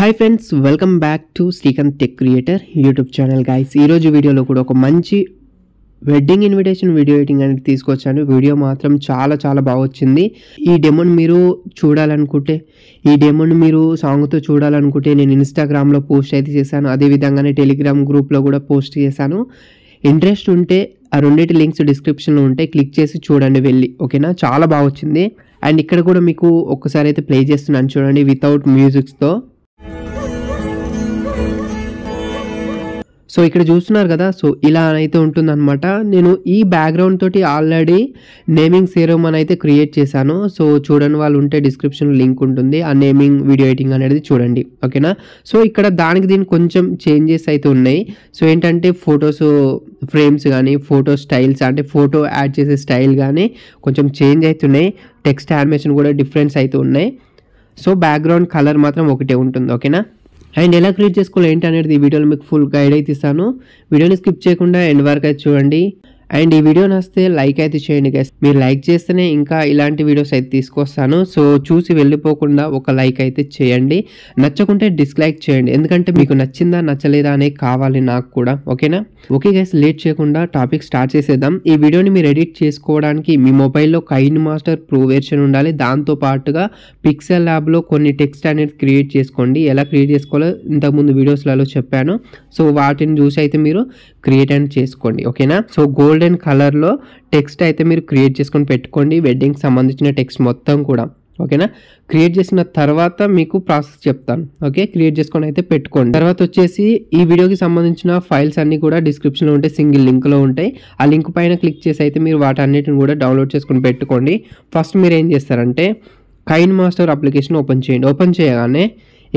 hi friends welcome back to Srikanth tech creator YouTube channel guys ఈరోజు వీడియోలో కూడా ఒక మంచి వెడ్డింగ్ ఇన్విటేషన్ వీడియో ఎడిటింగ్ అనేది తీసుకొచ్చాను వీడియో మాత్రం చాలా చాలా బాగా వచ్చింది ఈ డెమోని మీరు చూడాలనుకుంటే ఈ డెమోని మీరు సాంగ్తో చూడాలనుకుంటే నేను ఇన్స్టాగ్రామ్లో పోస్ట్ అయితే చేశాను అదేవిధంగానే టెలిగ్రామ్ గ్రూప్లో కూడా పోస్ట్ చేశాను ఇంట్రెస్ట్ ఉంటే ఆ రెండింటి లింక్స్ డిస్క్రిప్షన్లో ఉంటాయి క్లిక్ చేసి చూడండి వెళ్ళి ఓకేనా చాలా బాగా వచ్చింది అండ్ ఇక్కడ కూడా మీకు ఒక్కసారి అయితే ప్లే చేస్తున్నాను చూడండి వితౌట్ మ్యూజిక్స్తో సో ఇక్కడ చూస్తున్నారు కదా సో ఇలా అయితే ఉంటుందన్నమాట నేను ఈ బ్యాక్గ్రౌండ్ తోటి ఆల్రెడీ నేమింగ్ సీరమ్ అని అయితే క్రియేట్ చేశాను సో చూడని వాళ్ళు ఉంటే డిస్క్రిప్షన్ లింక్ ఉంటుంది ఆ నేమింగ్ వీడియో ఎడిటింగ్ అనేది చూడండి ఓకేనా సో ఇక్కడ దానికి దీనికి కొంచెం చేంజెస్ అయితే ఉన్నాయి సో ఏంటంటే ఫొటోస్ ఫ్రేమ్స్ కానీ ఫోటో స్టైల్స్ అంటే ఫోటో యాడ్ చేసే స్టైల్ కానీ కొంచెం చేంజ్ అవుతున్నాయి టెక్స్ట్ యానిమేషన్ కూడా డిఫరెన్స్ అయితే ఉన్నాయి సో బ్యాక్గ్రౌండ్ కలర్ మాత్రం ఒకటే ఉంటుంది ఓకేనా అండ్ ఎలా క్రియేట్ చేసుకోవాలి ఏంటి అనేది ఈ వీడియోలో మీకు ఫుల్ గైడ్ అయితే ఇస్తాను వీడియోని స్కిప్ చేయకుండా ఎండ్ వరకు అయితే చూడండి అండ్ ఈ వీడియో నచ్చితే లైక్ అయితే చేయండి గైస్ మీరు లైక్ చేస్తేనే ఇంకా ఇలాంటి వీడియోస్ అయితే తీసుకొస్తాను సో చూసి వెళ్ళిపోకుండా ఒక లైక్ అయితే చేయండి నచ్చకుంటే డిస్లైక్ చేయండి ఎందుకంటే మీకు నచ్చిందా నచ్చలేదా అనేది కావాలి నాకు కూడా ఓకేనా ఓకే గైస్ లేట్ చేయకుండా టాపిక్ స్టార్ట్ చేసేద్దాం ఈ వీడియోని మీరు ఎడిట్ చేసుకోవడానికి మీ మొబైల్లో కైన్ మాస్టర్ ప్రూ వెర్షన్ ఉండాలి దాంతో పాటుగా పిక్సెల్ ల్యాబ్లో కొన్ని టెక్స్ట్ అనేది క్రియేట్ చేసుకోండి ఎలా క్రియేట్ చేసుకోవాలో ఇంతకుముందు వీడియోస్లలో చెప్పాను సో వాటిని చూసి అయితే మీరు క్రియేట్ అండ్ చేసుకోండి ఓకేనా సో గోల్డ్ గోల్డెన్ కలర్లో టెక్స్ట్ అయితే మీరు క్రియేట్ చేసుకొని పెట్టుకోండి వెడ్డింగ్కి సంబంధించిన టెక్స్ట్ మొత్తం కూడా ఓకేనా క్రియేట్ చేసిన తర్వాత మీకు ప్రాసెస్ చెప్తాను ఓకే క్రియేట్ చేసుకొని అయితే పెట్టుకోండి తర్వాత వచ్చేసి ఈ వీడియోకి సంబంధించిన ఫైల్స్ అన్ని కూడా డిస్క్రిప్షన్లో ఉంటాయి సింగిల్ లింక్లో ఉంటాయి ఆ లింక్ పైన క్లిక్ చేసి అయితే మీరు వాటన్నిటిని కూడా డౌన్లోడ్ చేసుకొని పెట్టుకోండి ఫస్ట్ మీరు ఏం చేస్తారంటే కైన్ మాస్టర్ అప్లికేషన్ ఓపెన్ చేయండి ఓపెన్ చేయగానే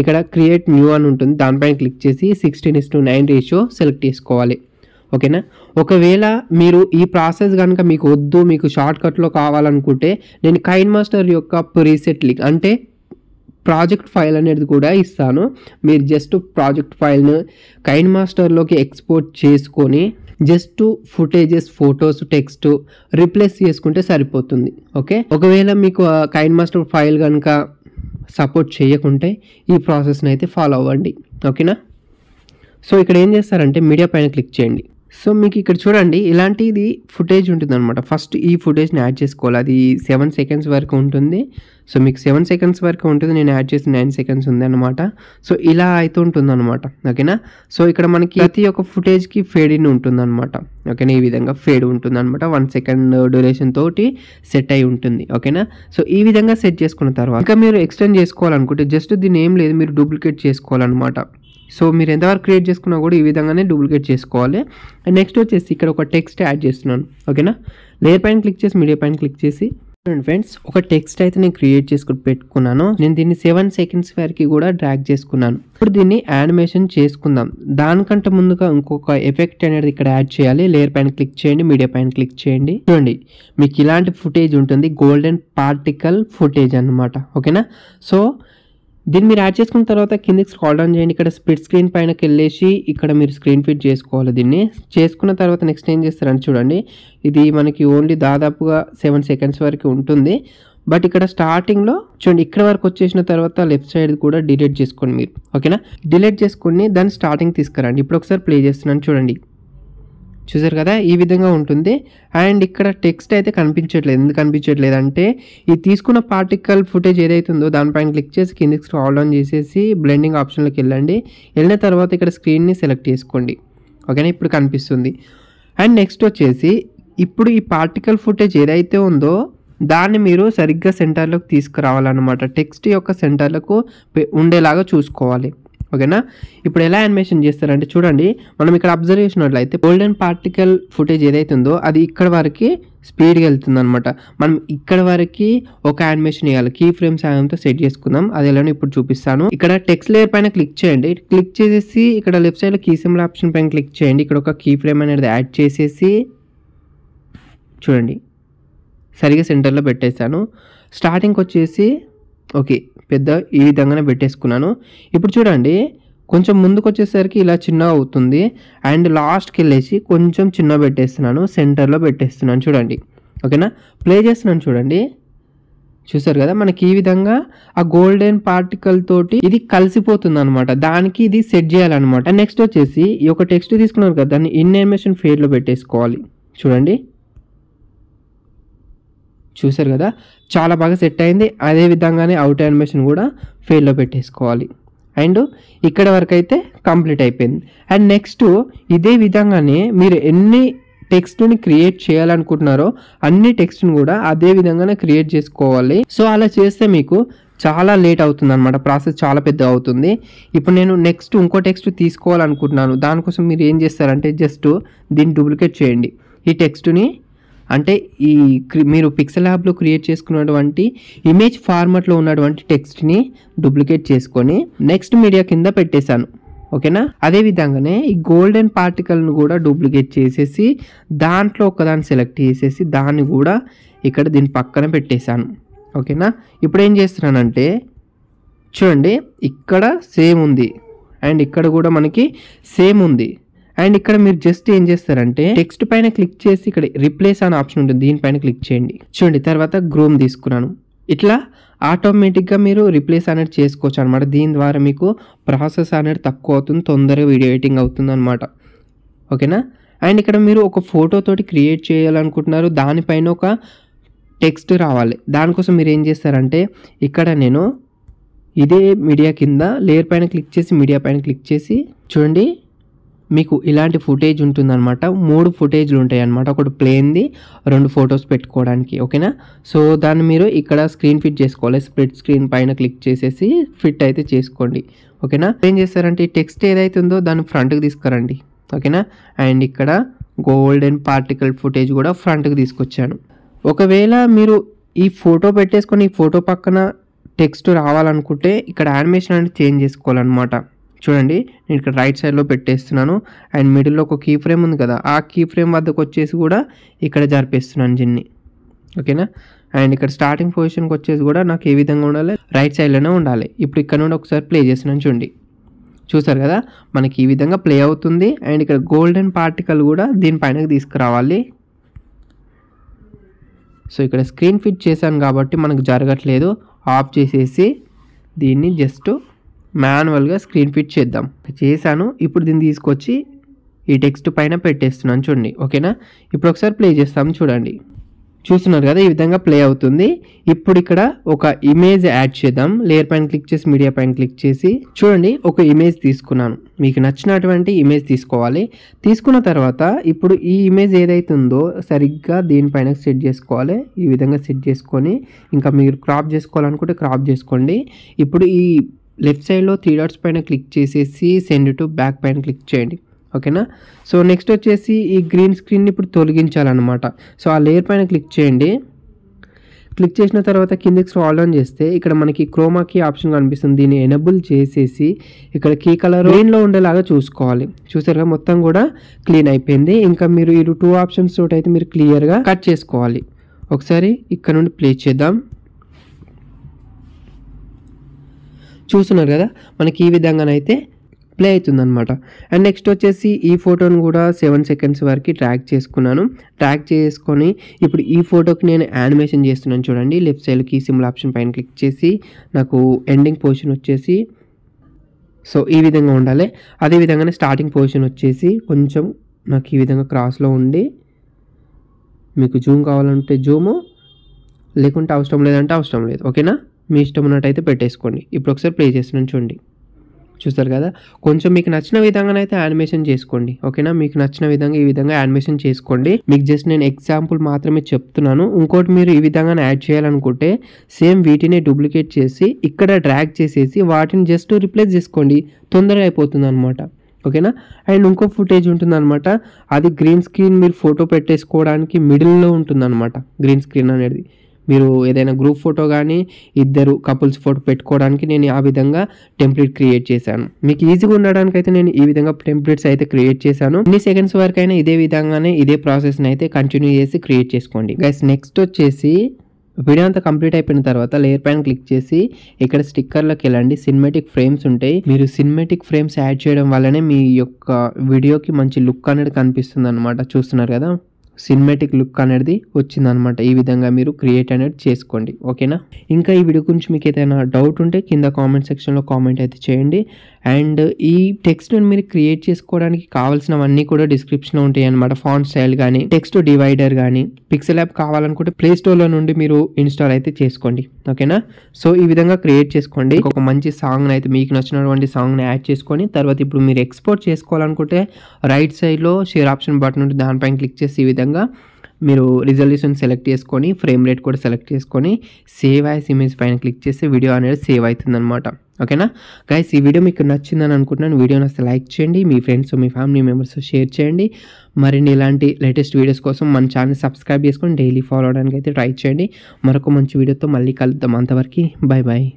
ఇక్కడ క్రియేట్ న్యూ అని ఉంటుంది దానిపైన క్లిక్ చేసి sixteen is to nine ratio select చేసుకోవాలి ఓకేనా ఒకవేళ మీరు ఈ ప్రాసెస్ కనుక మీకు వద్దు మీకు షార్ట్ కట్లో కావాలనుకుంటే నేను కైన్ మాస్టర్ యొక్క ప్రీసెట్ లింక్ అంటే ప్రాజెక్ట్ ఫైల్ అనేది కూడా ఇస్తాను మీరు జస్ట్ ప్రాజెక్ట్ ఫైల్ను కైన్ మాస్టర్లోకి ఎక్స్పోర్ట్ చేసుకొని just footages photos text replace చేసుకుంటే సరిపోతుంది ఓకే ఒకవేళ మీకు కైన్ మాస్టర్ ఫైల్ కనుక సపోర్ట్ చేయకుంటే ఈ ప్రాసెస్ని అయితే ఫాలో అవ్వండి ఓకేనా సో ఇక్కడ ఏం చేస్తారంటే మీడియా పైన క్లిక్ చేయండి సో మీకు ఇక్కడ చూడండి ఇలాంటిది ఫుటేజ్ ఉంటుంది అనమాట ఫస్ట్ ఈ ఫుటేజ్ని యాడ్ చేసుకోవాలి అది సెవెన్ సెకండ్స్ వరకు ఉంటుంది సో మీకు సెవెన్ సెకండ్స్ వరకు ఉంటుంది నేను యాడ్ చేసి నైన్ సెకండ్స్ అనమాట సో ఇలా అయితే ఉంటుంది అనమాట ఓకేనా సో ఇక్కడ మనకి ప్రతి ఒక్క ఫుటేజ్కి ఫేడ్ ఇన్ అనమాట ఓకేనా ఈ విధంగా ఫేడ్ ఉంటుంది అనమాట వన్ సెకండ్ డ్యూరేషన్ తోటి సెట్ అయి ఉంటుంది ఓకేనా సో ఈ విధంగా సెట్ చేసుకున్న తర్వాత ఇంకా మీరు ఎక్స్టెండ్ చేసుకోవాలనుకుంటే జస్ట్ దీని ఏం లేదు మీరు డూప్లికేట్ చేసుకోవాలన్నమాట సో మీరు ఎంతవరకు క్రియేట్ చేసుకున్నా కూడా ఈ విధంగానే డూప్లికేట్ చేసుకోవాలి అండ్ నెక్స్ట్ వచ్చేసి ఇక్కడ ఒక టెక్స్ట్ యాడ్ చేస్తున్నాను ఓకేనా లేయర్ పైన క్లిక్ చేసి మీడియా పైన క్లిక్ చేసి చూడండి ఫ్రెండ్స్ ఒక టెక్స్ట్ అయితే నేను క్రియేట్ చేసుకుని పెట్టుకున్నాను నేను దీన్ని సెవెన్ సెకండ్స్ వరకు కూడా డ్రాక్ చేసుకున్నాను ఇప్పుడు దీన్ని యానిమేషన్ చేసుకుందాం దానికంటే ముందుగా ఇంకొక ఎఫెక్ట్ అనేది ఇక్కడ యాడ్ చేయాలి లేయర్ పైన క్లిక్ చేయండి మీడియా పైన క్లిక్ చేయండి చూడండి మీకు ఇలాంటి ఫుటేజ్ ఉంటుంది గోల్డెన్ పార్టికల్ ఫుటేజ్ అనమాట ఓకేనా సో దీన్ని మీరు యాడ్ చేసుకున్న తర్వాత కిందకి స్కాల్ డౌన్ చేయండి ఇక్కడ స్ప్లిట్ స్క్రీన్ పైనకి వెళ్ళేసి ఇక్కడ మీరు స్క్రీన్ ఫిట్ చేసుకోవాలి దీన్ని చేసుకున్న తర్వాత నెక్స్ట్ ఏం చేస్తారని చూడండి ఇది మనకి ఓన్లీ దాదాపుగా సెవెన్ సెకండ్స్ వరకు ఉంటుంది బట్ ఇక్కడ స్టార్టింగ్లో చూడండి ఇక్కడ వరకు వచ్చేసిన తర్వాత లెఫ్ట్ సైడ్ కూడా డిలీట్ చేసుకోండి మీరు ఓకేనా డిలీట్ చేసుకుని దాన్ని స్టార్టింగ్ తీసుకురండి ఇప్పుడు ఒకసారి ప్లే చేస్తున్నాను చూడండి చూసారు కదా ఈ విధంగా ఉంటుంది అండ్ ఇక్కడ టెక్స్ట్ అయితే కనిపించట్లేదు ఎందుకు కనిపించట్లేదు అంటే ఈ తీసుకున్న పార్టికల్ ఫుటేజ్ ఏదైతే ఉందో దానిపైన క్లిక్ చేసి కిందికి స్క్రాల్ డౌన్ చేసేసి బ్లెండింగ్ ఆప్షన్లోకి వెళ్ళండి వెళ్ళిన తర్వాత ఇక్కడ స్క్రీన్ని సెలెక్ట్ చేసుకోండి ఓకేనా ఇప్పుడు కనిపిస్తుంది అండ్ నెక్స్ట్ వచ్చేసి ఇప్పుడు ఈ పార్టికల్ ఫుటేజ్ ఏదైతే ఉందో దాన్ని మీరు సరిగ్గా సెంటర్లోకి తీసుకురావాలన్నమాట టెక్స్ట్ యొక్క సెంటర్లకు ఉండేలాగా చూసుకోవాలి ఓకేనా ఇప్పుడు ఎలా యానిమేషన్ చేస్తారంటే చూడండి మనం ఇక్కడ అబ్జర్వ్ చేసినట్లయితే గోల్డెన్ పార్టికల్ ఫుటేజ్ ఏదైతే ఉందో అది ఇక్కడ వరకు స్పీడ్గా వెళ్తుంది అనమాట మనం ఇక్కడ వరకు ఒక యానిమేషన్ వేయాలి కీ ఫ్రేమ్ సాయంతో సెట్ చేసుకుందాం అది ఎలానో ఇప్పుడు చూపిస్తాను ఇక్కడ టెక్స్ట్ లేయర్ పైన క్లిక్ చేయండి క్లిక్ చేసేసి ఇక్కడ లెఫ్ట్ సైడ్లో కీ సిమ్ల ఆప్షన్ పైన క్లిక్ చేయండి ఇక్కడ ఒక కీ ఫ్రేమ్ అనేది యాడ్ చేసేసి చూడండి సరిగ్గా సెంటర్లో పెట్టేశాను స్టార్టింగ్కి వచ్చేసి ఓకే పెద్ద ఈ విధంగానే పెట్టేసుకున్నాను ఇప్పుడు చూడండి కొంచెం ముందుకు వచ్చేసరికి ఇలా చిన్న అవుతుంది అండ్ లాస్ట్కి వెళ్ళేసి కొంచెం చిన్న పెట్టేస్తున్నాను సెంటర్లో పెట్టేస్తున్నాను చూడండి ఓకేనా ప్లే చేస్తున్నాను చూడండి చూసారు కదా మనకి ఈ విధంగా ఆ గోల్డెన్ పార్టికల్ తోటి ఇది కలిసిపోతుంది అనమాట దానికి ఇది సెట్ చేయాలన్నమాట నెక్స్ట్ వచ్చేసి ఈ ఒక టెక్స్ట్ తీసుకున్నారు కదా దాన్ని ఇన్ అనిమేషన్ ఫేడ్లో పెట్టేసుకోవాలి చూడండి చూసారు కదా చాలా బాగా సెట్ అయింది అదే విధంగానే అవుట్ యానిమేషన్ కూడా ఫెయిల్లో పెట్టేసుకోవాలి అండ్ ఇక్కడ వరకు అయితే కంప్లీట్ అయిపోయింది అండ్ నెక్స్ట్ ఇదే విధంగానే మీరు ఎన్ని టెక్స్ట్ని క్రియేట్ చేయాలనుకుంటున్నారో అన్ని టెక్స్ట్ని కూడా అదే విధంగానే క్రియేట్ చేసుకోవాలి సో అలా చేస్తే మీకు చాలా లేట్ అవుతుంది అనమాట ప్రాసెస్ చాలా పెద్ద అవుతుంది ఇప్పుడు నేను నెక్స్ట్ ఇంకో టెక్స్ట్ తీసుకోవాలనుకుంటున్నాను దానికోసం మీరు ఏం చేస్తారంటే జస్ట్ దీన్ని డూప్లికేట్ చేయండి ఈ టెక్స్ట్ని అంటే ఈ మీరు పిక్సెల్ యాప్లో క్రియేట్ చేసుకున్నటువంటి ఇమేజ్ ఫార్మాట్లో ఉన్నటువంటి టెక్స్ట్ని డూప్లికేట్ చేసుకొని నెక్స్ట్ మీడియా కింద పెట్టేశాను ఓకేనా అదే విధంగానే ఈ గోల్డెన్ పార్టికల్ను కూడా డూప్లికేట్ చేసేసి దాంట్లో ఒకదాన్ని సెలెక్ట్ చేసేసి దాన్ని కూడా ఇక్కడ దీని పక్కన పెట్టేశాను ఓకేనా ఇప్పుడు ఏం చేస్తున్నానంటే చూడండి ఇక్కడ సేమ్ ఉంది అండ్ ఇక్కడ కూడా మనకి సేమ్ ఉంది అండ్ ఇక్కడ మీరు జస్ట్ ఏం చేస్తారంటే టెక్స్ట్ పైన క్లిక్ చేసి ఇక్కడ రిప్లేస్ అనే ఆప్షన్ ఉంటుంది దీనిపైన క్లిక్ చేయండి చూడండి తర్వాత గ్రోమ్ తీసుకున్నాను ఇట్లా ఆటోమేటిక్గా మీరు రిప్లేస్ అనేది చేసుకోవచ్చు అనమాట దీని ద్వారా మీకు ప్రాసెస్ అనేది తక్కువ అవుతుంది తొందరగా వీడియో ఎడిటింగ్ అవుతుంది అనమాట ఓకేనా అండ్ ఇక్కడ మీరు ఒక ఫోటోతోటి క్రియేట్ చేయాలనుకుంటున్నారు దానిపైన ఒక టెక్స్ట్ రావాలి దానికోసం మీరు ఏం చేస్తారంటే ఇక్కడ నేను ఇదే మీడియా కింద లేయర్ పైన క్లిక్ చేసి మీడియా పైన క్లిక్ చేసి చూడండి మీకు ఇలాంటి ఫుటేజ్ ఉంటుందన్నమాట మూడు ఫుటేజ్లు ఉంటాయి అనమాట ఒకటి ప్లేన్ది రెండు ఫొటోస్ పెట్టుకోవడానికి ఓకేనా సో దాన్ని మీరు ఇక్కడ స్క్రీన్ ఫిట్ చేసుకోవాలి స్ప్లిట్ స్క్రీన్ పైన క్లిక్ చేసేసి ఫిట్ అయితే చేసుకోండి ఓకేనా ఏం చేస్తారంటే టెక్స్ట్ ఏదైతే ఉందో దాన్ని ఫ్రంట్కి తీసుకురండి ఓకేనా అండ్ ఇక్కడ గోల్డెన్ పార్టికల్ ఫుటేజ్ కూడా ఫ్రంట్కి తీసుకొచ్చాను ఒకవేళ మీరు ఈ ఫోటో పెట్టేసుకొని ఈ ఫోటో పక్కన టెక్స్ట్ రావాలనుకుంటే ఇక్కడ యానిమేషన్ అనేది చేంజ్ చేసుకోవాలన్నమాట చూడండి నేను ఇక్కడ రైట్ సైడ్లో పెట్టేస్తున్నాను అండ్ మిడిల్లో ఒక కీ ఫ్రేమ్ ఉంది కదా ఆ కీ ఫ్రేమ్ వద్దకు వచ్చేసి కూడా ఇక్కడ జరిపేస్తున్నాను జిన్ని ఓకేనా అండ్ ఇక్కడ స్టార్టింగ్ పొజిషన్కి వచ్చేసి కూడా నాకు ఏ విధంగా ఉండాలి రైట్ సైడ్లోనే ఉండాలి ఇప్పుడు ఇక్కడ నుండి ఒకసారి ప్లే చేసినాను చూడండి చూసారు కదా మనకి ఈ విధంగా ప్లే అవుతుంది అండ్ ఇక్కడ గోల్డెన్ పార్టికల్ కూడా దీనిపైనకి తీసుకురావాలి సో ఇక్కడ స్క్రీన్ ఫిట్ చేశాను కాబట్టి మనకు జరగట్లేదు ఆఫ్ చేసేసి దీన్ని జస్ట్ మాన్యువల్గా స్క్రీన్ ఫిట్ చేద్దాం చేశాను ఇప్పుడు దీన్ని తీసుకొచ్చి ఈ టెక్స్ట్ పైన పెట్టేస్తున్నాను చూడండి ఓకేనా ఇప్పుడు ఒకసారి ప్లే చేస్తాము చూడండి చూస్తున్నారు కదా ఈ విధంగా ప్లే అవుతుంది ఇప్పుడు ఇక్కడ ఒక ఇమేజ్ యాడ్ చేద్దాం లేయర్ పైన క్లిక్ చేసి మీడియా పైన క్లిక్ చేసి చూడండి ఒక ఇమేజ్ తీసుకున్నాను మీకు నచ్చినటువంటి ఇమేజ్ తీసుకోవాలి తీసుకున్న తర్వాత ఇప్పుడు ఈ ఇమేజ్ ఏదైతుందో సరిగ్గా దీనిపైన సెట్ చేసుకోవాలి ఈ విధంగా సెట్ చేసుకొని ఇంకా మీరు క్రాప్ చేసుకోవాలనుకుంటే క్రాప్ చేసుకోండి ఇప్పుడు ఈ లెఫ్ట్ సైడ్లో త్రీ డాట్స్ పైన క్లిక్ చేసేసి సెండ్ టు బ్యాక్ పైన క్లిక్ చేయండి ఓకేనా సో నెక్స్ట్ వచ్చేసి ఈ గ్రీన్ స్క్రీన్ని ఇప్పుడు తొలగించాలన్నమాట సో ఆ లేయర్ పైన క్లిక్ చేయండి క్లిక్ చేసిన తర్వాత కిందికి స్క్రాల్ డౌన్ చేస్తే ఇక్కడ మనకి క్రోమాకి ఆప్షన్ కనిపిస్తుంది దీన్ని ఎనబుల్ చేసేసి ఇక్కడ కీ కలర్ గ్రీన్లో ఉండేలాగా చూసుకోవాలి చూసారుగా మొత్తం కూడా క్లీన్ అయిపోయింది ఇంకా మీరు ఈ టూ ఆప్షన్స్ తోటి అయితే మీరు క్లియర్గా కట్ చేసుకోవాలి ఒకసారి ఇక్కడ నుండి ప్లే చేద్దాం చూస్తున్నారు కదా మనకి ఈ విధంగానైతే ప్లే అవుతుందనమాట అండ్ నెక్స్ట్ వచ్చేసి ఈ ఫోటోను కూడా సెవెన్ సెకండ్స్ వరకు ట్రాక్ చేసుకున్నాను ట్రాక్ చేసుకొని ఇప్పుడు ఈ ఫోటోకి నేను యానిమేషన్ చేస్తున్నాను చూడండి లెఫ్ట్ సైడ్కి సిమ్ల ఆప్షన్ పైన క్లిక్ చేసి నాకు ఎండింగ్ పొజిషన్ వచ్చేసి సో ఈ విధంగా ఉండాలి అదేవిధంగానే స్టార్టింగ్ పొజిషన్ వచ్చేసి కొంచెం నాకు ఈ విధంగా క్రాస్లో ఉండి మీకు జూమ్ కావాలంటే జూము లేకుంటే అవసరం లేదంటే అవసరం లేదు ఓకేనా మీ ఇష్టం ఉన్నట్టయితే పెట్టేసుకోండి ఇప్పుడు ఒకసారి ప్లే చేస్తున్నాను చూడండి చూస్తారు కదా కొంచెం మీకు నచ్చిన విధంగా అయితే యానిమేషన్ చేసుకోండి ఓకేనా మీకు నచ్చిన విధంగా ఈ విధంగా యానిమేషన్ చేసుకోండి మీకు జస్ట్ నేను ఎగ్జాంపుల్ మాత్రమే చెప్తున్నాను ఇంకోటి మీరు ఈ విధంగా యాడ్ చేయాలనుకుంటే సేమ్ వీటిని డూప్లికేట్ చేసి ఇక్కడ డ్రాగ్ చేసేసి వాటిని జస్ట్ రిప్లేస్ చేసుకోండి తొందరగా అయిపోతుంది అనమాట ఓకేనా అండ్ ఇంకో ఫుటేజ్ ఉంటుంది అనమాట అది గ్రీన్ స్క్రీన్ మీరు ఫోటో పెట్టేసుకోవడానికి మిడిల్లో ఉంటుందన్నమాట గ్రీన్ స్క్రీన్ అనేది మీరు ఏదైనా గ్రూప్ ఫోటో కానీ ఇద్దరు కపుల్స్ ఫోటో పెట్టుకోవడానికి నేను ఆ విధంగా టెంప్లెట్ క్రియేట్ చేశాను మీకు ఈజీగా ఉండడానికి అయితే నేను ఈ విధంగా టెంప్లెట్స్ అయితే క్రియేట్ చేశాను ఎన్ని సెకండ్స్ వరకు అయినా ఇదే విధంగానే ఇదే ప్రాసెస్ని అయితే కంటిన్యూ చేసి క్రియేట్ చేసుకోండి గైస్ నెక్స్ట్ వచ్చేసి వీడియో అంతా కంప్లీట్ అయిపోయిన తర్వాత లేయర్ పైన క్లిక్ చేసి ఇక్కడ స్టిక్కర్లోకి వెళ్ళండి సినిమాటిక్ ఫ్రేమ్స్ ఉంటాయి మీరు సినిమాటిక్ ఫ్రేమ్స్ యాడ్ చేయడం వల్లనే మీ యొక్క వీడియోకి మంచి లుక్ అనేది కనిపిస్తుంది అనమాట చూస్తున్నారు కదా సినిమాటిక్ లుక్ అనేది వచ్చిందనమాట ఈ విధంగా మీరు క్రియేట్ అనేది చేసుకోండి ఓకేనా ఇంకా ఈ వీడియో గురించి మీకు ఏదైనా డౌట్ ఉంటే కింద కామెంట్ సెక్షన్లో కామెంట్ అయితే చేయండి అండ్ ఈ టెక్స్ట్ మీరు క్రియేట్ చేసుకోవడానికి కావాల్సినవన్నీ కూడా డిస్క్రిప్షన్లో ఉంటాయి అనమాట ఫాంట్ స్టైల్ కానీ టెక్స్ట్ డివైడర్ కానీ పిక్సెల్ యాప్ కావాలనుకుంటే ప్లే స్టోర్లో నుండి మీరు ఇన్స్టాల్ అయితే చేసుకోండి ఓకేనా సో ఈ విధంగా క్రియేట్ చేసుకోండి ఒక మంచి సాంగ్ అయితే మీకు నచ్చినటువంటి సాంగ్ని యాడ్ చేసుకొని తర్వాత ఇప్పుడు మీరు ఎక్స్పోర్ట్ చేసుకోవాలనుకుంటే రైట్ సైడ్లో షేర్ ఆప్షన్ బటన్ ఉంటే దానిపైన క్లిక్ చేసి ఈ విధంగా విధంగా మీరు రిజల్యూషన్ సెలెక్ట్ చేసుకొని ఫ్రేమ్ రేట్ కూడా సెలెక్ట్ చేసుకొని సేవ్ యాజ్ ఇమేజ్ పైన క్లిక్ చేస్తే వీడియో అనేది సేవ్ అవుతుందన్నమాట ఓకేనా గైస్ ఈ వీడియో మీకు నచ్చిందని అనుకుంటున్నాను వీడియోని అసలు లైక్ చేయండి మీ ఫ్రెండ్స్ మీ ఫ్యామిలీ మెంబర్స్ షేర్ చేయండి మరిన్ని ఇలాంటి లేటెస్ట్ వీడియోస్ కోసం మన ఛానల్ సబ్స్క్రైబ్ చేసుకొని డైలీ ఫాలో అవడానికి అయితే ట్రై చేయండి మరొక మంచి వీడియోతో మళ్ళీ కలుద్దాం అంతవరకు బాయ్ బాయ్